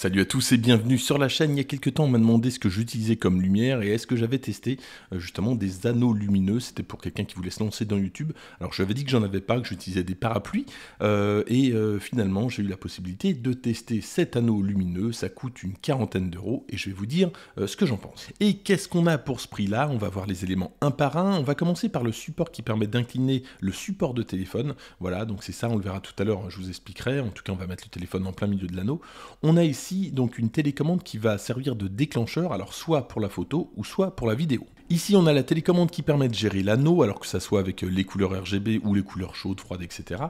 Salut à tous et bienvenue sur la chaîne. Il y a quelques temps, on m'a demandé ce que j'utilisais comme lumière et est-ce que j'avais testé euh, justement des anneaux lumineux. C'était pour quelqu'un qui voulait se lancer dans YouTube. Alors je j'avais dit que j'en avais pas, que j'utilisais des parapluies. Euh, et euh, finalement, j'ai eu la possibilité de tester cet anneau lumineux. Ça coûte une quarantaine d'euros et je vais vous dire ce que j'en pense. Et qu'est-ce qu'on a pour ce prix-là On va voir les éléments un par un. On va commencer par le support qui permet d'incliner le support de téléphone. Voilà, donc c'est ça, on le verra tout à l'heure, hein, je vous expliquerai. En tout cas, on va mettre le téléphone en plein milieu de l'anneau. On a ici donc une télécommande qui va servir de déclencheur, alors soit pour la photo ou soit pour la vidéo. Ici, on a la télécommande qui permet de gérer l'anneau, alors que ça soit avec euh, les couleurs RGB ou les couleurs chaudes, froides, etc.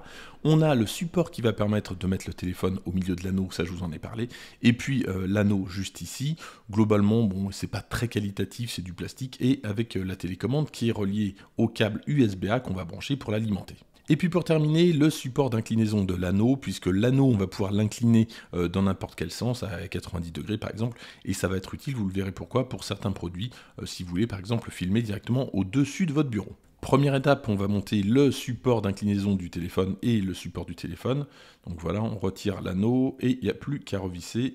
On a le support qui va permettre de mettre le téléphone au milieu de l'anneau, ça je vous en ai parlé. Et puis euh, l'anneau juste ici. Globalement, bon, c'est pas très qualitatif, c'est du plastique. Et avec euh, la télécommande qui est reliée au câble USB-A qu'on va brancher pour l'alimenter. Et puis pour terminer, le support d'inclinaison de l'anneau, puisque l'anneau, on va pouvoir l'incliner euh, dans n'importe quel sens, à 90 degrés par exemple, et ça va être utile, vous le verrez pourquoi, pour certains produits, euh, si vous voulez par exemple filmer directement au-dessus de votre bureau. Première étape, on va monter le support d'inclinaison du téléphone et le support du téléphone. Donc voilà, on retire l'anneau et il n'y a plus qu'à revisser.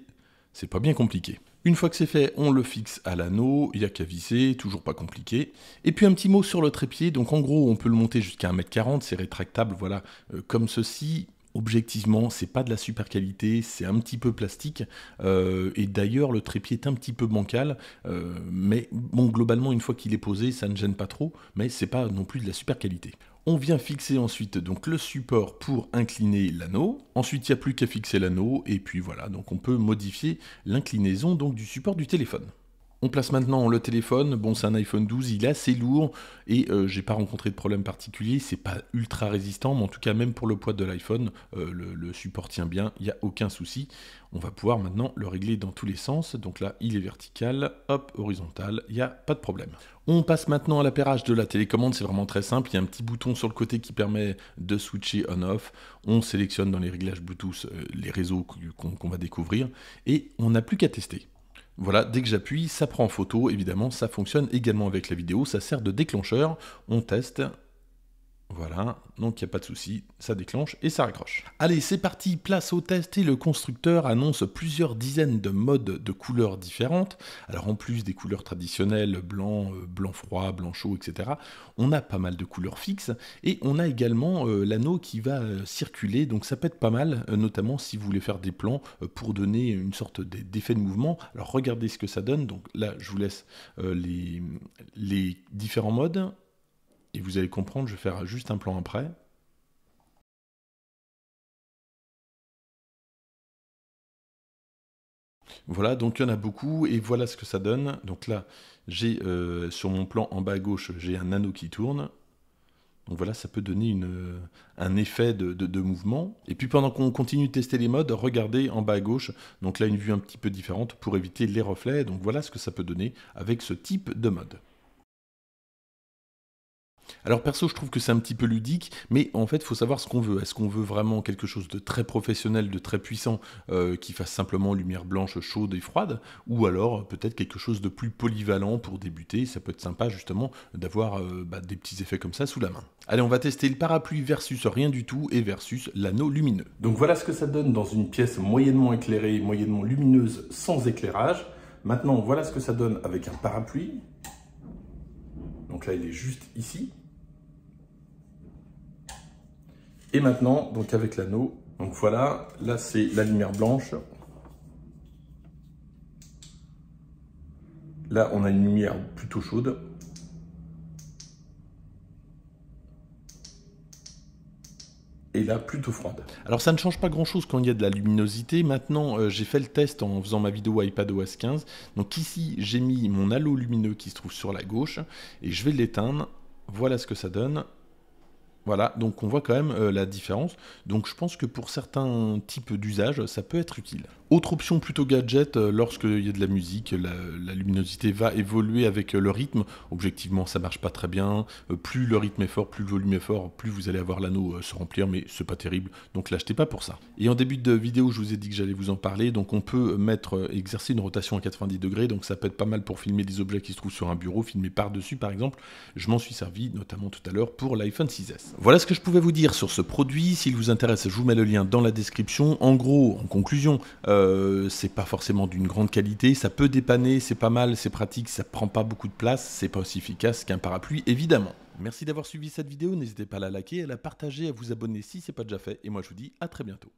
C'est pas bien compliqué. Une fois que c'est fait, on le fixe à l'anneau, il n'y a qu'à visser, toujours pas compliqué. Et puis un petit mot sur le trépied, donc en gros on peut le monter jusqu'à 1m40, c'est rétractable, voilà, euh, comme ceci, objectivement, c'est pas de la super qualité, c'est un petit peu plastique. Euh, et d'ailleurs, le trépied est un petit peu bancal, euh, mais bon, globalement, une fois qu'il est posé, ça ne gêne pas trop, mais c'est pas non plus de la super qualité. On vient fixer ensuite donc le support pour incliner l'anneau. Ensuite, il n'y a plus qu'à fixer l'anneau et puis voilà, donc on peut modifier l'inclinaison donc du support du téléphone. On place maintenant le téléphone. Bon, c'est un iPhone 12, il est assez lourd et je euh, j'ai pas rencontré de problème particulier. C'est pas ultra résistant, mais en tout cas, même pour le poids de l'iPhone, euh, le, support tient bien, il n'y a aucun souci. On va pouvoir maintenant le régler dans tous les sens. Donc là, il est vertical, hop, horizontal, il n'y a pas de problème. On passe maintenant à l'appairage de la télécommande, c'est vraiment très simple, il y a un petit bouton sur le côté qui permet de switcher on-off, on sélectionne dans les réglages Bluetooth euh, les réseaux qu'on va découvrir, et on n'a plus qu'à tester. Voilà, dès que j'appuie, ça prend en photo, évidemment, ça fonctionne également avec la vidéo, ça sert de déclencheur, on teste, voilà, donc il n'y a pas de souci, ça déclenche et ça raccroche. Allez, c'est parti, place au test et le constructeur annonce plusieurs dizaines de modes de couleurs différentes. Alors en plus des couleurs traditionnelles, blanc, euh, blanc froid, blanc chaud, etc., on a pas mal de couleurs fixes et on a également euh, l'anneau qui va euh, circuler, donc ça peut être pas mal, notamment si vous voulez faire des plans pour donner une sorte d'effet de mouvement. Alors regardez ce que ça donne, donc là je vous laisse les différents modes et vous allez comprendre, je vais faire juste un plan après. Voilà, donc il y en a beaucoup et voilà ce que ça donne. Donc là, j'ai euh, sur mon plan en bas à gauche, j'ai un anneau qui tourne. Donc voilà, ça peut donner euh, un effet de, mouvement. Et puis pendant qu'on continue de tester les modes, regardez en bas à gauche, donc là une vue un petit peu différente pour éviter les reflets. Donc voilà ce que ça peut donner avec ce type de mode. Alors perso, je trouve que c'est un petit peu ludique, mais en fait, il faut savoir ce qu'on veut. Est-ce qu'on veut vraiment quelque chose de très professionnel, de très puissant, euh, qui fasse simplement lumière blanche chaude et froide, ou alors peut-être quelque chose de plus polyvalent pour débuter Ça peut être sympa justement d'avoir euh, bah, des petits effets comme ça sous la main. Allez, on va tester le parapluie versus rien du tout et versus l'anneau lumineux. Donc voilà ce que ça donne dans une pièce moyennement éclairée, moyennement lumineuse, sans éclairage. Maintenant, voilà ce que ça donne avec un parapluie. Donc là, il est juste ici. Et maintenant, donc avec l'anneau, donc voilà, là c'est la lumière blanche. Là, on a une lumière plutôt chaude. et là plutôt froide. Alors ça ne change pas grand-chose quand il y a de la luminosité. Maintenant, euh, j'ai fait le test en faisant ma vidéo iPadOS 15. Donc ici, j'ai mis mon halo lumineux qui se trouve sur la gauche et je vais l'éteindre. Voilà ce que ça donne. Voilà, donc on voit quand même euh, la différence. Donc je pense que pour certains types d'usages, ça peut être utile. Autre option plutôt gadget, euh, lorsqu'il y a de la musique, la, luminosité va évoluer avec euh, le rythme. Objectivement, ça marche pas très bien. Euh, plus le rythme est fort, plus le volume est fort, plus vous allez avoir l'anneau se remplir, mais c'est pas terrible. Donc l'achetez pas pour ça. Et en début de vidéo, je vous ai dit que j'allais vous en parler. Donc on peut mettre, exercer une rotation à 90 degrés. Donc ça peut être pas mal pour filmer des objets qui se trouvent sur un bureau, filmer par-dessus par exemple. Je m'en suis servi notamment tout à l'heure pour l'iPhone 6S. Voilà ce que je pouvais vous dire sur ce produit. S'il vous intéresse, je vous mets le lien dans la description. En gros, en conclusion, euh, c'est pas forcément d'une grande qualité, ça peut dépanner, c'est pas mal, c'est pratique, ça prend pas beaucoup de place, c'est pas aussi efficace qu'un parapluie évidemment. Merci d'avoir suivi cette vidéo, n'hésitez pas à la liker, à la partager, à vous abonner si c'est pas déjà fait, et moi je vous dis à très bientôt.